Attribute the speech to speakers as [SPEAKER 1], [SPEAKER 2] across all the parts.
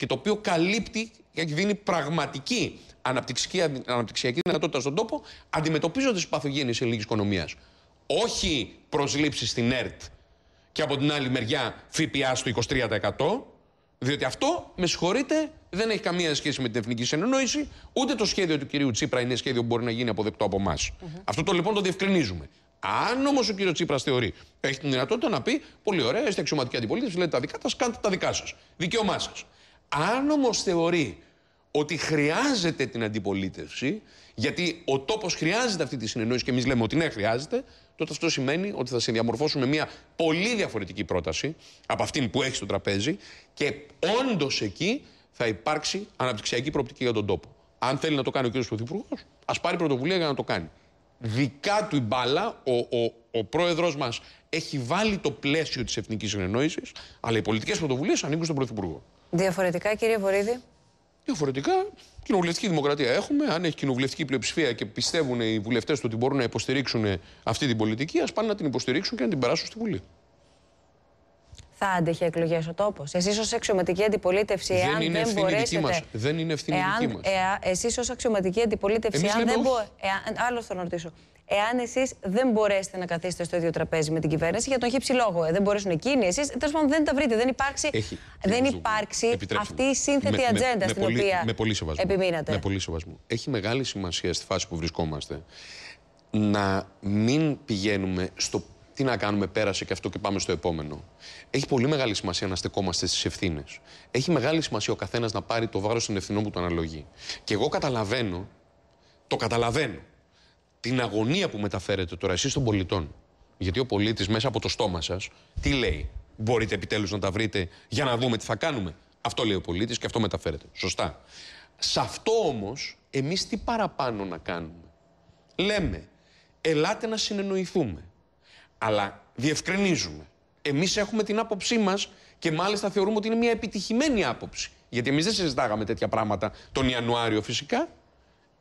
[SPEAKER 1] και το οποίο καλύπτει και δίνει πραγματική αναπτυξιακή, αναπτυξιακή δυνατότητα στον τόπο, αντιμετωπίζοντας τι παθογένειε ελληνική οικονομίας. Όχι προσλήψεις στην ΕΡΤ και από την άλλη μεριά ΦΠΑ στο 23%, διότι αυτό, με συγχωρείτε, δεν έχει καμία σχέση με την εθνική συνεννόηση, ούτε το σχέδιο του κυρίου Τσίπρα είναι σχέδιο που μπορεί να γίνει αποδεκτό από Αυτό το λοιπόν το διευκρινίζουμε. Αν όμως ο κύριος Τσίπρας θεωρεί, έχει την δυνατότητα να πει: Πολύ ωραία, είστε αξιωματική αντιπολίτευση, λέτε τα δικά σας, κάντε τα δικά σας. Δικαίωμά σας. Αν όμως θεωρεί ότι χρειάζεται την αντιπολίτευση, γιατί ο τόπος χρειάζεται αυτή τη συνεννόηση και εμείς λέμε ότι ναι χρειάζεται, τότε αυτό σημαίνει ότι θα σε διαμορφώσουμε μια πολύ διαφορετική πρόταση από αυτήν που έχει στο τραπέζι και όντως εκεί θα υπάρξει αναπτυξιακή προοπτική για τον τόπο. Αν θέλει να το κάνει ο κ. Πρωθυπουργός, ας πάρει πρωτοβουλία για να το κάνει. Δικά του η μπάλα, ο, ο, ο πρόεδρος μας έχει βάλει το πλαίσιο της εθνικής συνεννόησης, αλλά οι πολιτικές πρωτοβουλίες ανήκουν στον Πρωθυπουργό.
[SPEAKER 2] Διαφορετικά, κύριε Βορύδη.
[SPEAKER 1] Διαφορετικά, κοινοβουλευτική δημοκρατία έχουμε. Αν έχει κοινοβουλευτική πλειοψηφία και πιστεύουν οι βουλευτές ότι μπορούν να υποστηρίξουν αυτή την πολιτική, ας πάνε να την υποστηρίξουν και να την περάσουν στη Βουλή.
[SPEAKER 2] Θα άντεχε εκλογές ο τόπος. Εσείς ως αξιωματική αντιπολίτευση, εάν δεν, είναι δεν μπορέσετε.
[SPEAKER 1] Δεν είναι ευθύνη δική μας.
[SPEAKER 2] Εσείς ως αξιωματική αντιπολίτευση, αν δεν μπορέσετε. Άλλο θα ρωτήσω εάν εσείς δεν μπορέσετε να καθίσετε στο ίδιο τραπέζι με την κυβέρνηση για τον χύψη λόγο. Ε, δεν μπορέσουν εκείνοι, εσείς. Τέλος πάντων, δεν τα βρείτε. Δεν υπάρξει, δεν υπάρξει αυτή η σύνθετη ατζέντα στην πολύ, οποία με πολύ επιμείνατε. Με
[SPEAKER 1] πολύ σεβασμό. Έχει μεγάλη σημασία στη φάση που βρισκόμαστε να μην πηγαίνουμε στο τι να κάνουμε, πέρασε και αυτό και πάμε στο επόμενο. Έχει πολύ μεγάλη σημασία να στεκόμαστε στις ευθύνες. Έχει μεγάλη σημασία ο καθένας να πάρει το βάρος των ευθυνών που του αναλογεί. Και εγώ καταλαβαίνω, το καταλαβαίνω, την αγωνία που μεταφέρετε τώρα εσείς των πολιτών. Γιατί ο πολίτης μέσα από το στόμα σας τι λέει. Μπορείτε επιτέλους να τα βρείτε για να δούμε τι θα κάνουμε. Αυτό λέει ο πολίτης και αυτό μεταφέρεται. Σωστά. Σε αυτό όμως εμείς τι παραπάνω να κάνουμε. Λέμε, ελάτε να συνεννοηθούμε. Αλλά διευκρινίζουμε. Εμείς έχουμε την άποψή μας και μάλιστα θεωρούμε ότι είναι μια επιτυχημένη άποψη. Γιατί εμείς δεν συζητάγαμε τέτοια πράγματα τον Ιανουάριο φυσικά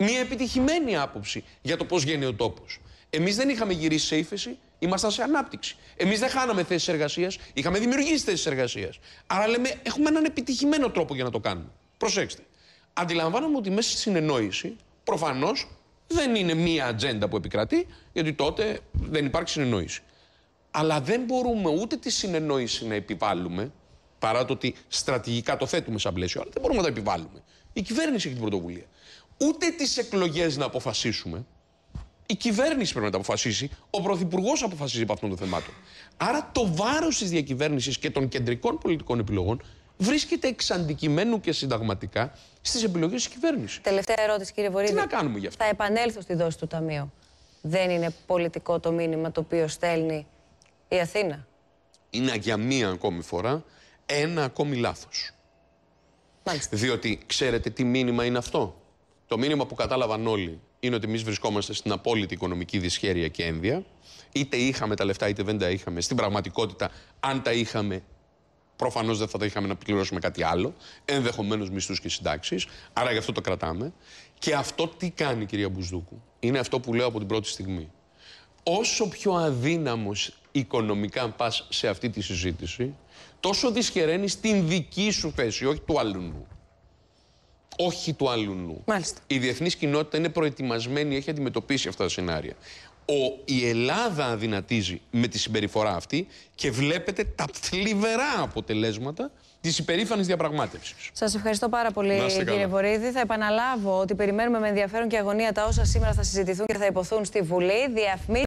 [SPEAKER 1] μια επιτυχημένη άποψη για το πώς γίνεται ο τόπος. Εμείς δεν είχαμε γυρίσει σε ύφεση, ήμασταν σε ανάπτυξη. Εμείς δεν χάναμε θέσεις εργασίας, είχαμε δημιουργήσει θέσεις εργασίας. Άρα λέμε, έχουμε έναν επιτυχημένο τρόπο για να το κάνουμε. Προσέξτε. Αντιλαμβάνομαι ότι μέσα στη συνεννόηση, προφανώς δεν είναι μία ατζέντα που επικρατεί, γιατί τότε δεν υπάρχει συνεννόηση. Αλλά δεν μπορούμε ούτε τη συνεννόηση να επιβάλλουμε, παρά το ότι στρατηγικά το θέτουμε σαν πλαίσιο, αλλά δεν μπορούμε να τα επιβάλλουμε. Η κυβέρνηση έχει την πρωτοβουλία ούτε τις εκλογές να αποφασίσουμε. Η κυβέρνηση πρέπει να τα αποφασίσει. Ο Πρωθυπουργός αποφασίζει από αυτών των θεμάτων. Άρα το βάρος της διακυβέρνησης και των κεντρικών πολιτικών επιλογών βρίσκεται εξ και συνταγματικά στις επιλογές της κυβέρνησης.
[SPEAKER 2] Τελευταία ερώτηση, κύριε Βορύδη. Τι να κάνουμε γι' αυτό. Θα επανέλθω στη δόση του Ταμείου. Δεν είναι πολιτικό το μήνυμα το οποίο στέλνει η Αθήνα.
[SPEAKER 1] Είναι για μία ακόμη φορά ένα ακόμη λάθος. Διότι ξέρετε τι μήνυμα είναι αυτό. Το μήνυμα που κατάλαβαν όλοι είναι ότι εμείς βρισκόμαστε στην απόλυτη οικονομική δυσχέρεια και ένδια. Είτε είχαμε τα λεφτά, είτε δεν τα είχαμε. Στην πραγματικότητα, αν τα είχαμε, προφανώς δεν θα τα είχαμε να πληρώσουμε κάτι άλλο. Ενδεχομένως μισθούς και συντάξεις. Άρα γι' αυτό το κρατάμε. Και αυτό τι κάνει, κυρία Μπουσδούκου. Είναι αυτό που λέω από την πρώτη στιγμή. Όσο πιο αδύναμος οικονομικά πας σε αυτή τη συζήτηση, τόσο δυσχεραίνεις την δική σου θέση, όχι του άλλου όχι του άλλου Μάλιστα. Η διεθνής κοινότητα είναι προετοιμασμένη, έχει αντιμετωπίσει αυτά τα σενάρια. Ο, η Ελλάδα αδυνατίζει με τη συμπεριφορά αυτή και βλέπετε τα θλιβερά αποτελέσματα της υπερήφανης διαπραγμάτευσης.
[SPEAKER 2] Σας ευχαριστώ πάρα πολύ, κύριε Βορύδη. Θα επαναλάβω ότι περιμένουμε με ενδιαφέρον και αγωνία τα όσα σήμερα θα συζητηθούν και θα υποθούν στη Βουλή. Διαφμή...